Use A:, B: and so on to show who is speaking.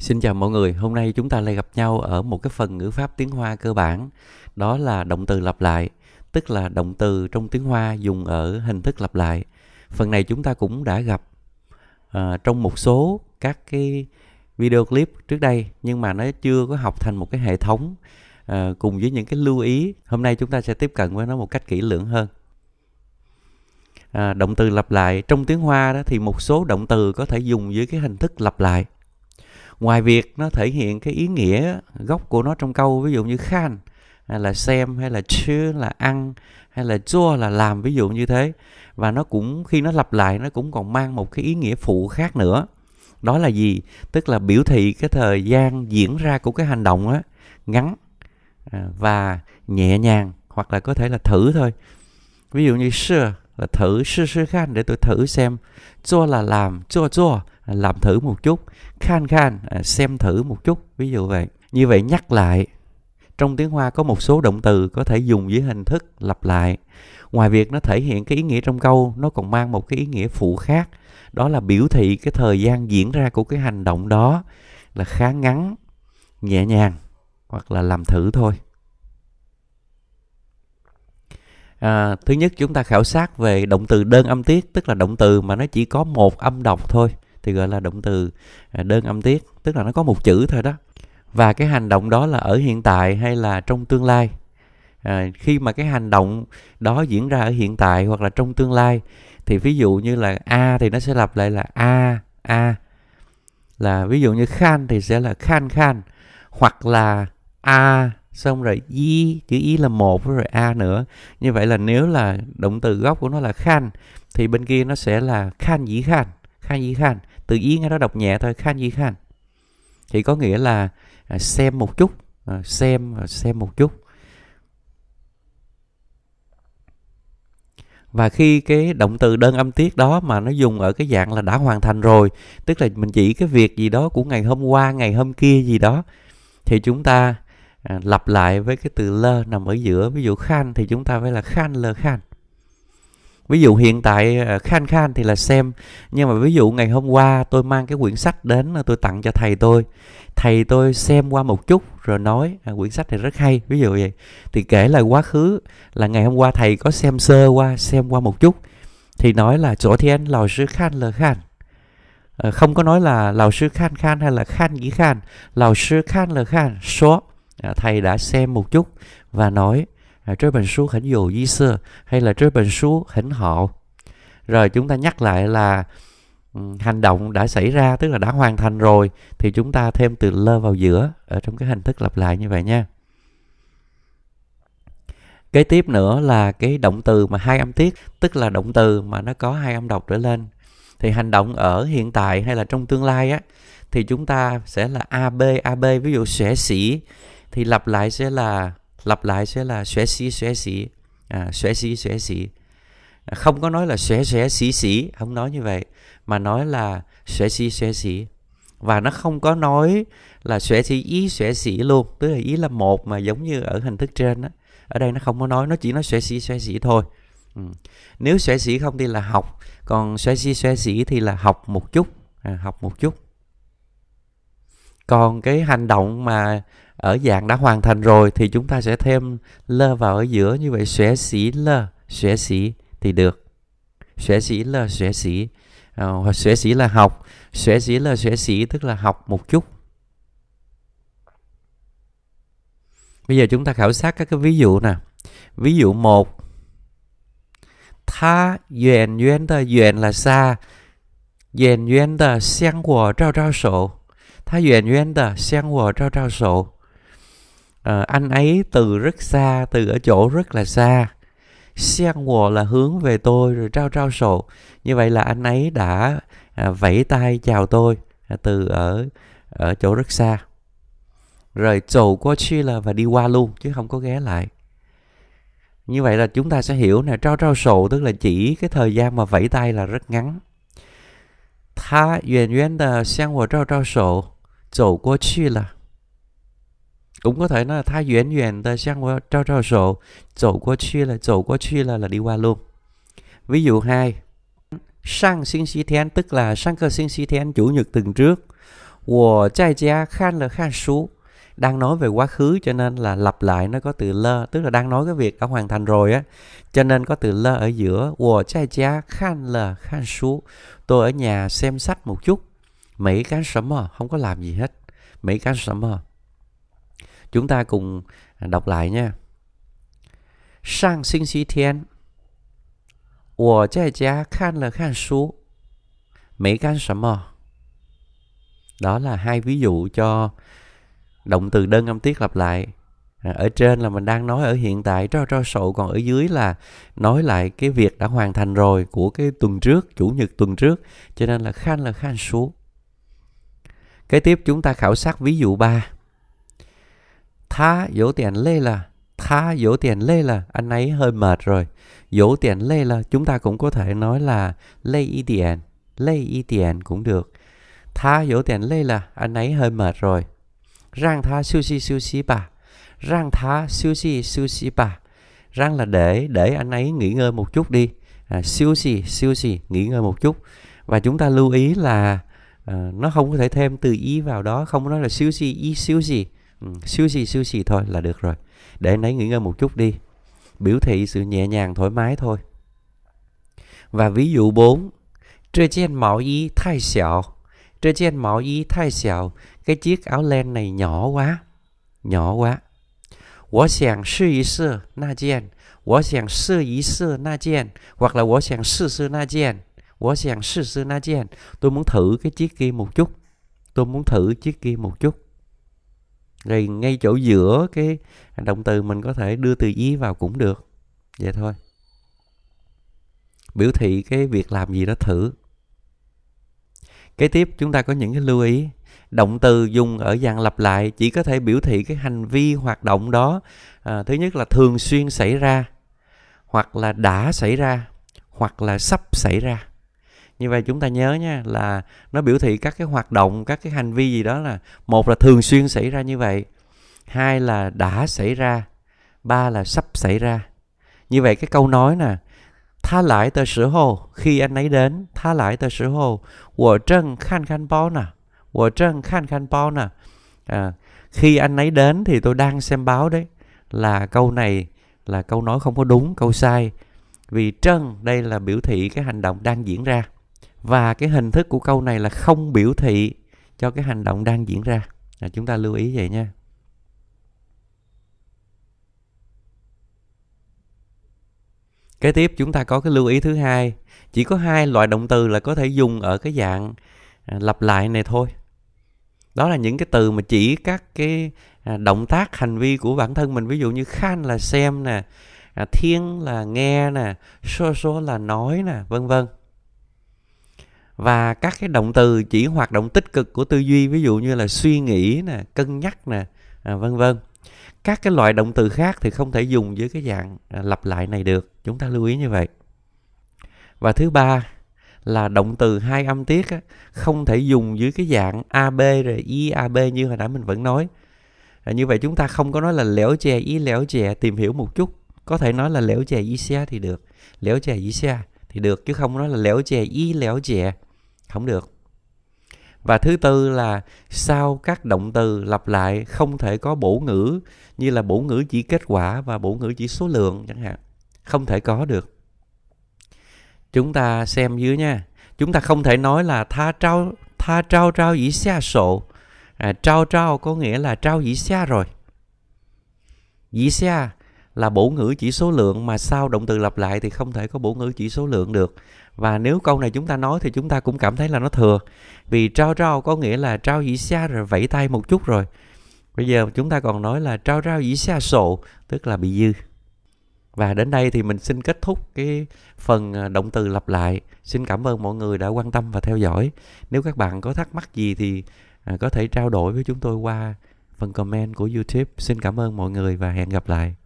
A: Xin chào mọi người, hôm nay chúng ta lại gặp nhau ở một cái phần ngữ pháp tiếng Hoa cơ bản, đó là động từ lặp lại, tức là động từ trong tiếng Hoa dùng ở hình thức lặp lại. Phần này chúng ta cũng đã gặp uh, trong một số các cái video clip trước đây nhưng mà nó chưa có học thành một cái hệ thống uh, cùng với những cái lưu ý. Hôm nay chúng ta sẽ tiếp cận với nó một cách kỹ lưỡng hơn. À, động từ lặp lại trong tiếng Hoa đó thì một số động từ có thể dùng với cái hình thức lặp lại ngoài việc nó thể hiện cái ý nghĩa gốc của nó trong câu ví dụ như khan hay là xem hay là chưa là ăn hay là chua là làm ví dụ như thế và nó cũng khi nó lặp lại nó cũng còn mang một cái ý nghĩa phụ khác nữa đó là gì tức là biểu thị cái thời gian diễn ra của cái hành động á ngắn à, và nhẹ nhàng hoặc là có thể là thử thôi ví dụ như sure là thử sư sư khan để tôi thử xem cho là làm cho cho làm thử một chút khan khan à, xem thử một chút ví dụ vậy như vậy nhắc lại trong tiếng hoa có một số động từ có thể dùng dưới hình thức lặp lại ngoài việc nó thể hiện cái ý nghĩa trong câu nó còn mang một cái ý nghĩa phụ khác đó là biểu thị cái thời gian diễn ra của cái hành động đó là khá ngắn nhẹ nhàng hoặc là làm thử thôi à, thứ nhất chúng ta khảo sát về động từ đơn âm tiết tức là động từ mà nó chỉ có một âm đọc thôi thì gọi là động từ à, đơn âm tiết tức là nó có một chữ thôi đó và cái hành động đó là ở hiện tại hay là trong tương lai à, khi mà cái hành động đó diễn ra ở hiện tại hoặc là trong tương lai thì ví dụ như là a thì nó sẽ lặp lại là a a là ví dụ như khan thì sẽ là khan khan hoặc là a xong rồi y chữ y là một với rồi a nữa như vậy là nếu là động từ gốc của nó là khan thì bên kia nó sẽ là khan dĩ khan khan dĩ khan từ y nghe nó đọc nhẹ thôi khan dĩ khan thì có nghĩa là à, xem một chút à, xem xem một chút và khi cái động từ đơn âm tiết đó mà nó dùng ở cái dạng là đã hoàn thành rồi tức là mình chỉ cái việc gì đó của ngày hôm qua ngày hôm kia gì đó thì chúng ta à, lặp lại với cái từ lơ nằm ở giữa ví dụ khan thì chúng ta phải là khan lơ khan ví dụ hiện tại à, khan khan thì là xem nhưng mà ví dụ ngày hôm qua tôi mang cái quyển sách đến à, tôi tặng cho thầy tôi thầy tôi xem qua một chút rồi nói à, quyển sách này rất hay ví dụ vậy thì kể lại quá khứ là ngày hôm qua thầy có xem sơ qua xem qua một chút thì nói là chỗ thiên lào sư khan lờ khan à, không có nói là lào sư khan khan hay là khan ghi khan lào sư khan lờ khan số À, thầy đã xem một chút và nói chơi bệnh số hẳn dụ di xưa hay là chơi bệnh số hẳn họ rồi chúng ta nhắc lại là hành động đã xảy ra tức là đã hoàn thành rồi thì chúng ta thêm từ lơ vào giữa ở trong cái hình thức lặp lại như vậy nha kế tiếp nữa là cái động từ mà hai âm tiết tức là động từ mà nó có hai âm đọc trở lên thì hành động ở hiện tại hay là trong tương lai á thì chúng ta sẽ là ab ab ví dụ sẽ sĩ thì lặp lại sẽ là lặp lại sẽ là xé xí xé xí à, xóe xí xé xí à, không có nói là xé xé xí xí không nói như vậy mà nói là xé xí xé xí và nó không có nói là xé xí ý xé xí luôn tức là ý là một mà giống như ở hình thức trên đó ở đây nó không có nói nó chỉ nói xé xí xé xí thôi ừ. nếu xé xí không thì là học còn xé xí xé xí thì là học một chút à, học một chút còn cái hành động mà ở dạng đã hoàn thành rồi thì chúng ta sẽ thêm lơ vào ở giữa như vậy xóe xỉ lơ xóe xỉ thì được xóe xỉ lơ xóe xỉ hoặc ờ, xóe xỉ là học xóe xỉ là xóe xỉ tức là học một chút bây giờ chúng ta khảo sát các cái ví dụ nè ví dụ một tha yuan yuan tờ yuan là xa yuan yuan tờ xiang của trao trao sổ 他远远的向我招招手。À, ờ, anh ấy từ rất xa, từ ở chỗ rất là xa, sang mùa là hướng về tôi rồi trao trao sổ như vậy là anh ấy đã à, vẫy tay chào tôi à, từ ở ở chỗ rất xa rồi chầu qua chi là và đi qua luôn chứ không có ghé lại như vậy là chúng ta sẽ hiểu là trao trao sổ tức là chỉ cái thời gian mà vẫy tay là rất ngắn tha yuan yuan de sang trao trao sổ 走过去了。cũng có thể nói là tha duyên duyên ta sang qua trao trao sổ dầu qua chi là dầu qua chi là là đi qua luôn ví dụ hai sang sinh sĩ thiên tức là sang cơ sinh sĩ thiên chủ nhật tuần trước wo trai gia khan là khan sú đang nói về quá khứ cho nên là lặp lại nó có từ lơ tức là đang nói cái việc đã hoàn thành rồi á cho nên có từ lơ ở giữa wo trai gia khan là khan sú tôi ở nhà xem sách một chút Mỹ cái sớm summer à, không có làm gì hết. Mỹ cái sớm summer. À. Chúng ta cùng đọc lại nha. Sang sinh xí thiên, 我在家看了看书，没干什么。Đó à. là hai ví dụ cho động từ đơn âm tiết lặp lại. Ở trên là mình đang nói ở hiện tại tro tro sổ, còn ở dưới là nói lại cái việc đã hoàn thành rồi của cái tuần trước, chủ nhật tuần trước. Cho nên là khan là khan xuống. Kế tiếp chúng ta khảo sát ví dụ 3. Tha dỗ tiền lê là Tha dỗ tiền lê là Anh ấy hơi mệt rồi Dỗ tiền lê là Chúng ta cũng có thể nói là Lê y tiền Lê y tiền cũng được Tha dỗ tiền lê là Anh ấy hơi mệt rồi Rang tha siêu si siêu si bà Rang tha siêu si siêu si bà Rang là để Để anh ấy nghỉ ngơi một chút đi à, Siêu si siêu si Nghỉ ngơi một chút Và chúng ta lưu ý là Ờ, nó không có thể thêm từ ý vào đó không nói là xíu gì ý siêu gì xíu gì ừ, xíu gì thôi là được rồi để anh ấy nghỉ ngơi một chút đi biểu thị sự nhẹ nhàng thoải mái thôi và ví dụ 4 trên trên mạo y thay xẹo trên trên mạo y thay xẹo cái chiếc áo len này nhỏ quá nhỏ quá 我想试一试那件，我想试一试那件，或者我想试试那件。Wo xiang shi sư na jian. Tôi muốn thử cái chiếc kia một chút. Tôi muốn thử chiếc kia một chút. Rồi ngay chỗ giữa cái động từ mình có thể đưa từ ý vào cũng được. Vậy thôi. Biểu thị cái việc làm gì đó thử. Kế tiếp chúng ta có những cái lưu ý. Động từ dùng ở dạng lặp lại chỉ có thể biểu thị cái hành vi hoạt động đó. À, thứ nhất là thường xuyên xảy ra hoặc là đã xảy ra hoặc là sắp xảy ra như vậy chúng ta nhớ nha là nó biểu thị các cái hoạt động các cái hành vi gì đó là một là thường xuyên xảy ra như vậy hai là đã xảy ra ba là sắp xảy ra như vậy cái câu nói nè tha lại tờ sữa hồ khi anh ấy đến tha lại tờ sữa hồ của trân khan khan bao nè của trân khan khan bao nè à, khi anh ấy đến thì tôi đang xem báo đấy là câu này là câu nói không có đúng câu sai vì trân đây là biểu thị cái hành động đang diễn ra và cái hình thức của câu này là không biểu thị cho cái hành động đang diễn ra à, chúng ta lưu ý vậy nha kế tiếp chúng ta có cái lưu ý thứ hai chỉ có hai loại động từ là có thể dùng ở cái dạng à, lặp lại này thôi đó là những cái từ mà chỉ các cái à, động tác hành vi của bản thân mình ví dụ như khan là xem nè à, thiên là nghe nè số số là nói nè vân vân và các cái động từ chỉ hoạt động tích cực của tư duy ví dụ như là suy nghĩ nè cân nhắc nè à, vân vân các cái loại động từ khác thì không thể dùng với cái dạng à, lặp lại này được chúng ta lưu ý như vậy và thứ ba là động từ hai âm tiết á, không thể dùng dưới cái dạng ab rồi y iab như hồi nãy mình vẫn nói à, như vậy chúng ta không có nói là léo chè ý léo chè tìm hiểu một chút có thể nói là léo chè y xe thì được léo chè y xe thì được chứ không nói là léo chè y léo chè không được và thứ tư là sau các động từ lặp lại không thể có bổ ngữ như là bổ ngữ chỉ kết quả và bổ ngữ chỉ số lượng chẳng hạn không thể có được chúng ta xem dưới nha chúng ta không thể nói là tha trao tha trao trao dĩ xa sổ à, trao trao có nghĩa là trao dĩ xa rồi dĩ xa là bổ ngữ chỉ số lượng mà sau động từ lặp lại thì không thể có bổ ngữ chỉ số lượng được và nếu câu này chúng ta nói thì chúng ta cũng cảm thấy là nó thừa vì trao trao có nghĩa là trao dĩ xa rồi vẫy tay một chút rồi bây giờ chúng ta còn nói là trao trao dĩ xa sổ tức là bị dư và đến đây thì mình xin kết thúc cái phần à, động từ lặp lại xin cảm ơn mọi người đã quan tâm và theo dõi nếu các bạn có thắc mắc gì thì à, có thể trao đổi với chúng tôi qua phần comment của youtube xin cảm ơn mọi người và hẹn gặp lại